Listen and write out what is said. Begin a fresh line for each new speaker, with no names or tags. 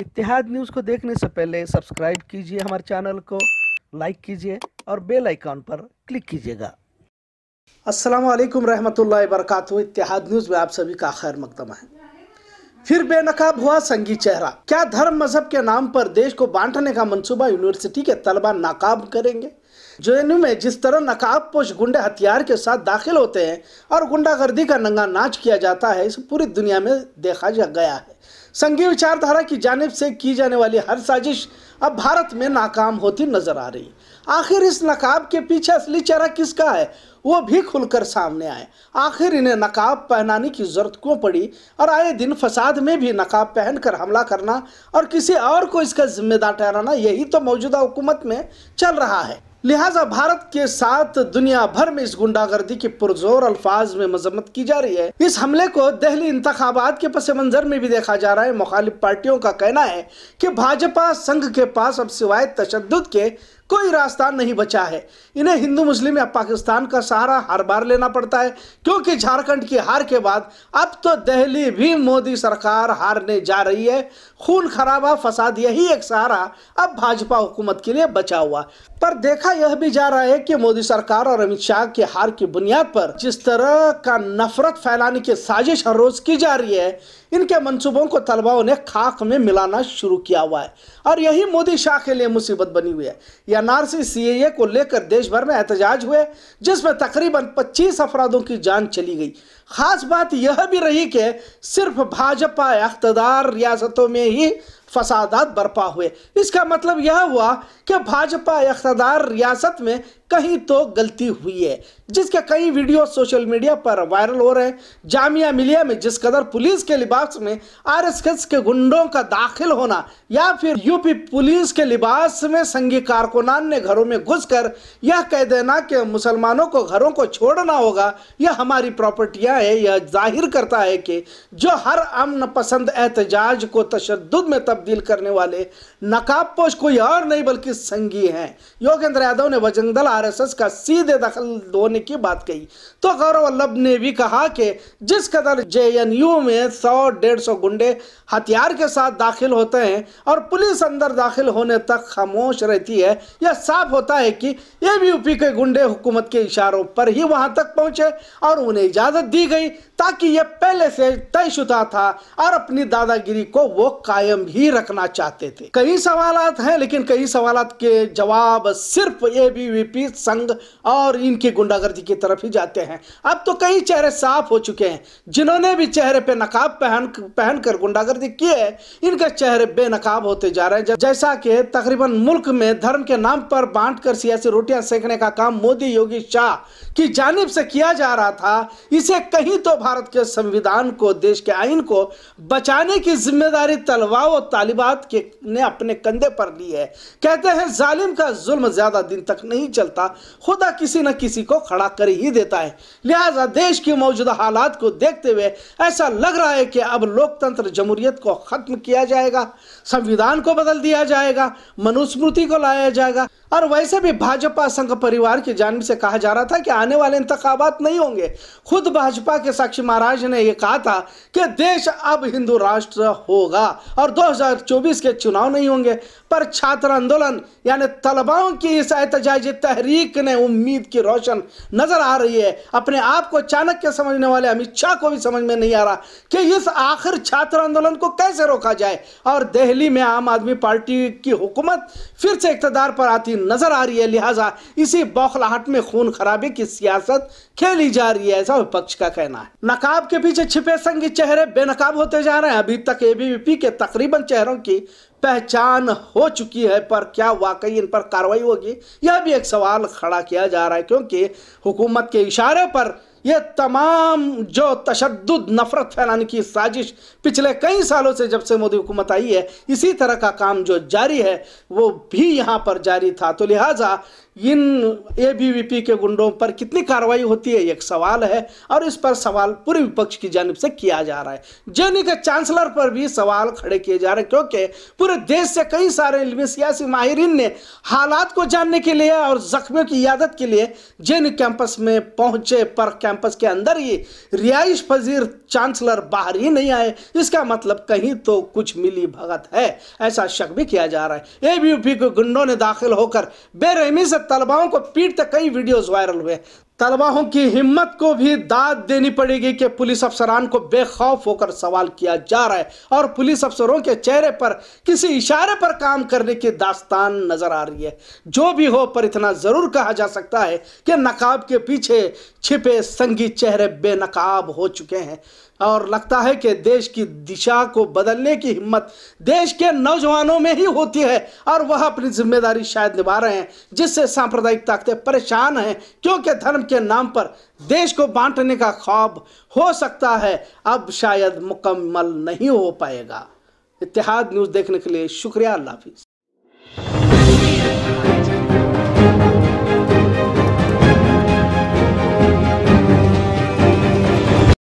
इतिहाद news को देखने से पहले सब्सक्राइब कीजिए हमारे चैनल को लाइक कीजिए और बेल आइकॉन पर क्लिक कीजिएगा अस्सलाम वालेकुम रहमतुल्लाहि वरकत इतिहाद न्यूज़ में आप सभी का खैर मकदमा है फिर बेनकाब हुआ संगी चेहरा क्या धर्म मजहब के नाम पर देश को बांटने का मंसूबा यूनिवर्सिटी के तलबा नाकाब करेंगे जो जे में जिस तरह नकाब पोश गुंडे हथियार के साथ दाखिल होते हैं और गुंडागर्दी का नंगा नाच किया जाता है इसे पूरी दुनिया में देखा जा गया है संघीय विचारधारा की जानब से की जाने वाली हर साजिश अब भारत में नाकाम होती नजर आ रही आखिर इस नकाब के पीछे असली चेहरा किसका है वो भी खुलकर सामने आए आखिर इन्हें नकाब पहनाने की ज़रूरत क्यों पड़ी और आए दिन फसाद में भी नकाब पहनकर हमला करना और किसी और को इसका जिम्मेदार ठहराना यही तो मौजूदा हुकूमत में चल रहा है लिहाजा भारत के साथ दुनिया भर में इस गुंडागर्दी के पुरजोर अल्फाज में मजम्मत की जा रही है इस हमले को दहली इंतबात के पस मंजर में भी देखा जा रहा है मुखालिफ पार्टियों का कहना है कि भाजपा संघ के पास अब सिवाय तशद के कोई रास्ता नहीं बचा है इन्हें हिंदू मुस्लिम या पाकिस्तान का सहारा हर बार लेना पड़ता है क्योंकि झारखंड की हार के बाद अब तो दहली भी मोदी सरकार हारने जा रही है खून खराबा फसाद यही एक सहारा अब भाजपा हुकूमत के लिए बचा हुआ पर देखा यह भी जा रहा है कि मोदी सरकार और अमित शाह के हार की बुनियाद पर जिस तरह का नफरत फैलाने की साजिश हर रोज की जा रही है इनके मंसूबों को तलबाओं ने खाक में मिलाना शुरू किया हुआ है और यही मोदी शाह के लिए मुसीबत बनी हुई है यह सी ए को लेकर देश भर में एहतजाज हुए जिसमें तकरीबन 25 अफराधों की जान चली गई खास बात यह भी रही कि सिर्फ भाजपा अख्तदार रियासतों में ही फसादात बर्पा हुए इसका मतलब यह हुआ कि भाजपा अख्तदार रियासत में कहीं तो गलती हुई है जिसके कई वीडियो सोशल मीडिया पर वायरल हो रहे हैं जामिया मिलिया में जिस कदर पुलिस के लिबास में आरएसएस के गुंडों का दाखिल होना या फिर यूपी पुलिस के लिबास में संगी कारकुनान ने घरों में घुसकर यह कह देना कि मुसलमानों को घरों को छोड़ना होगा यह हमारी प्रॉपर्टियां है यह जाहिर करता है कि जो हर अमन पसंद एहतजाज को तशद में तब तब्दील करने वाले नकाबपोश कोई और नहीं बल्कि संगी हैं योगेंद्र यादव ने बजरंग आरएसएस का सीधे दखल होने की बात कही तो गौरव वल्लभ ने भी कहा कि जिस कदर जेएनयू में सौ डेढ़ सौ गुंडे हथियार के साथ दाखिल होते हैं और पुलिस अंदर दाखिल होने तक खामोश रहती है यह साफ होता है कि ये भी के गुंडे हुकूमत के इशारों पर ही वहां तक पहुंचे और उन्हें इजाजत दी गई ताकि यह पहले से तयशुदा था और अपनी दादागिरी को वो कायम ही नहीं रखना चाहते थे कई सवाल हैं लेकिन कई सवाल के जवाब सिर्फ एबीवीपी संघ और इनकी गुंडागर्दी की तरफ ही जाते हैं अब तो कई चेहरे साफ हो चुके हैं जिन्होंने भी चेहरे पे नकाब पहन पहनकर गुंडागर्दी की है इनके चेहरे बेनकाब होते जा रहे हैं जैसा कि तकरीबन मुल्क में धर्म के नाम पर बांट सियासी रोटियां सेकने का काम मोदी योगी शाह की जानब से किया जा रहा था इसे कहीं तो भारत के संविधान को देश के आइन को बचाने की जिम्मेदारी तलवाओ तालिबात के ने अपने कंधे पर ली है कहते हैं जालिम का जुल्म ज़्यादा दिन तक नहीं चलता खुदा किसी न किसी को खड़ा कर ही देता है लिहाजा देश के मौजूदा हालात को देखते हुए ऐसा लग रहा है कि अब लोकतंत्र जमहूरियत को ख़त्म किया जाएगा संविधान को बदल दिया जाएगा मनुस्मृति को लाया जाएगा और वैसे भी भाजपा संघ परिवार की जानब से कहा जा रहा था कि आने वाले इंतबात नहीं होंगे खुद भाजपा के साक्षी महाराज ने यह कहा था कि देश अब हिंदू राष्ट्र होगा और 2024 के चुनाव नहीं होंगे पर छात्र आंदोलन यानी तलबाओं की इस एहतजाजी तहरीक ने उम्मीद की रोशन नजर आ रही है अपने आप को चाणक्य समझने वाले अमित शाह को भी समझ में नहीं आ रहा कि इस आखिर छात्र आंदोलन को कैसे रोका जाए और दिल्ली में आम आदमी पार्टी की हुकूमत फिर से इकतदार पर आती नजर आ रही है लिहाजा इसी बौखलाहट में खून खराबे की सियासत खेली जा रही है ऐसा विपक्ष का कहना है नकाब के पीछे छिपे संगी चेहरे बेनकाब होते जा रहे हैं अभी तक एबीवीपी के तकरीबन चेहरों की पहचान हो चुकी है पर क्या वाकई इन पर कार्रवाई होगी यह भी एक सवाल खड़ा किया जा रहा है क्योंकि हुकूमत के इशारे पर ये तमाम जो तशद नफरत फैलाने की साजिश पिछले कई सालों से जब से मोदी हुकूमत आई है इसी तरह का काम जो जारी है वो भी यहाँ पर जारी था तो लिहाजा इन ए के गुंडों पर कितनी कार्रवाई होती है एक सवाल है और इस पर सवाल पूरे विपक्ष की जानब से किया जा रहा है जर्मनी के चांसलर पर भी सवाल खड़े किए जा रहे हैं क्योंकि पूरे देश से कई सारे सियासी माहरीन ने हालात को जानने के लिए और जख्मियों की यादत के लिए जेन कैंपस में पहुंचे पर कैंपस के अंदर ही रिहाइश पजीर चांसलर बाहर ही नहीं आए इसका मतलब कहीं तो कुछ मिली भगत है ऐसा शक भी किया जा रहा है ए के गुंडों ने दाखिल होकर बेरहमी से तलबाओं को पीटते कई वीडियोस वायरल हुए तलवाहों की हिम्मत को भी दाद देनी पड़ेगी कि पुलिस अफसरान को बेखौफ होकर सवाल किया जा रहा है और पुलिस अफसरों के चेहरे पर किसी इशारे पर काम करने की दास्तान नजर आ रही है जो भी हो पर इतना जरूर कहा जा सकता है कि नकाब के पीछे छिपे संगी चेहरे बेनकाब हो चुके हैं और लगता है कि देश की दिशा को बदलने की हिम्मत देश के नौजवानों में ही होती है और वह अपनी जिम्मेदारी शायद निभा रहे हैं जिससे सांप्रदायिक ताकतें परेशान हैं क्योंकि धर्म के नाम पर देश को बांटने का ख्वाब हो सकता है अब शायद मुकम्मल नहीं हो पाएगा इतिहाद न्यूज़ देखने के लिए शुक्रिया अल्लाह हाफिज़